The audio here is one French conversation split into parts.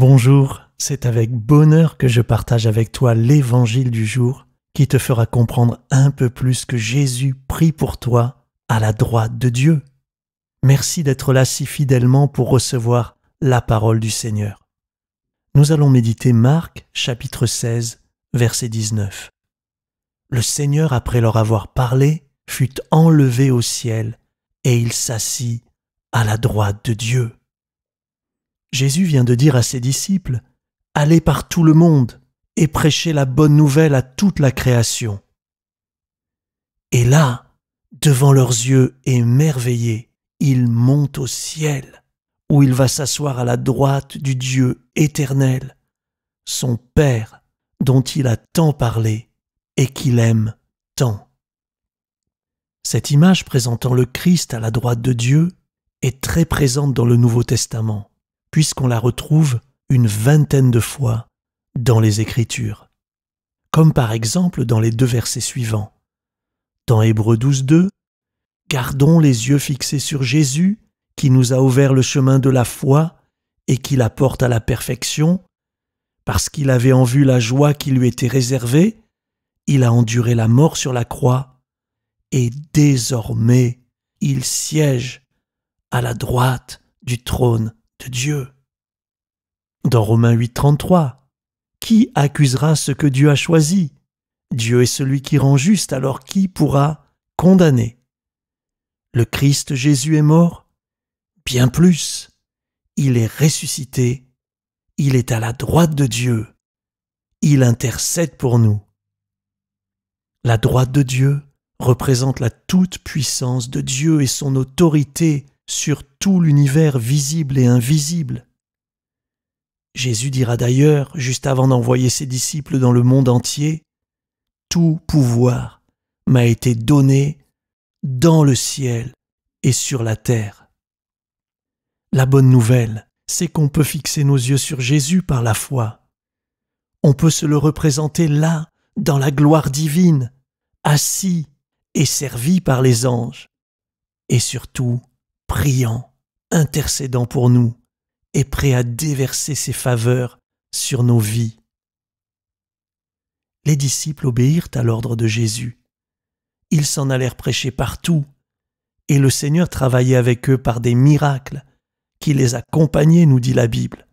Bonjour, c'est avec bonheur que je partage avec toi l'évangile du jour qui te fera comprendre un peu plus que Jésus prie pour toi à la droite de Dieu. Merci d'être là si fidèlement pour recevoir la parole du Seigneur. Nous allons méditer Marc chapitre 16 verset 19. Le Seigneur, après leur avoir parlé, fut enlevé au ciel et il s'assit à la droite de Dieu. Jésus vient de dire à ses disciples, Allez par tout le monde et prêchez la bonne nouvelle à toute la création. Et là, devant leurs yeux émerveillés, il monte au ciel, où il va s'asseoir à la droite du Dieu éternel, son Père, dont il a tant parlé et qu'il aime tant. Cette image présentant le Christ à la droite de Dieu est très présente dans le Nouveau Testament puisqu'on la retrouve une vingtaine de fois dans les Écritures, comme par exemple dans les deux versets suivants. Dans Hébreux 12, 2, Gardons les yeux fixés sur Jésus, qui nous a ouvert le chemin de la foi et qui la porte à la perfection, parce qu'il avait en vue la joie qui lui était réservée, il a enduré la mort sur la croix, et désormais il siège à la droite du trône de Dieu. Dans Romains 8.33, « qui accusera ce que Dieu a choisi Dieu est celui qui rend juste, alors qui pourra condamner Le Christ Jésus est mort Bien plus, il est ressuscité, il est à la droite de Dieu, il intercède pour nous. La droite de Dieu représente la toute-puissance de Dieu et son autorité sur tout l'univers visible et invisible. Jésus dira d'ailleurs, juste avant d'envoyer ses disciples dans le monde entier, Tout pouvoir m'a été donné dans le ciel et sur la terre. La bonne nouvelle, c'est qu'on peut fixer nos yeux sur Jésus par la foi. On peut se le représenter là, dans la gloire divine, assis et servi par les anges. Et surtout, priant, intercédant pour nous et prêt à déverser ses faveurs sur nos vies. Les disciples obéirent à l'ordre de Jésus. Ils s'en allèrent prêcher partout, et le Seigneur travaillait avec eux par des miracles qui les accompagnaient, nous dit la Bible.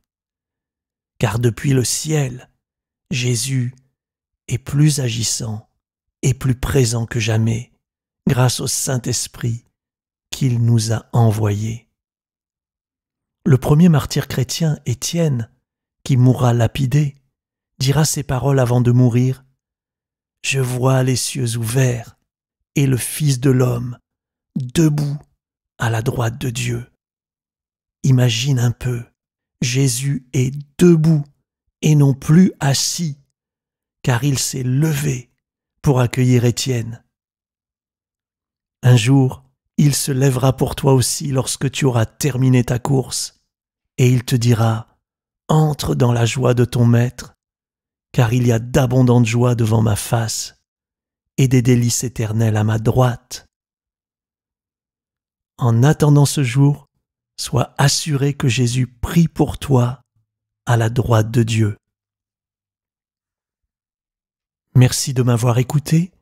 Car depuis le ciel, Jésus est plus agissant et plus présent que jamais, grâce au Saint-Esprit qu'il nous a envoyés. Le premier martyr chrétien, Étienne, qui mourra lapidé, dira ces paroles avant de mourir. Je vois les cieux ouverts et le Fils de l'homme debout à la droite de Dieu. Imagine un peu, Jésus est debout et non plus assis, car il s'est levé pour accueillir Étienne. Un jour, il se lèvera pour toi aussi lorsque tu auras terminé ta course, et il te dira, Entre dans la joie de ton Maître, car il y a d'abondantes joies devant ma face, et des délices éternels à ma droite. En attendant ce jour, sois assuré que Jésus prie pour toi à la droite de Dieu. Merci de m'avoir écouté.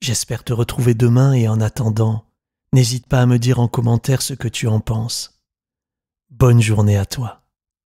J'espère te retrouver demain et en attendant, N'hésite pas à me dire en commentaire ce que tu en penses. Bonne journée à toi.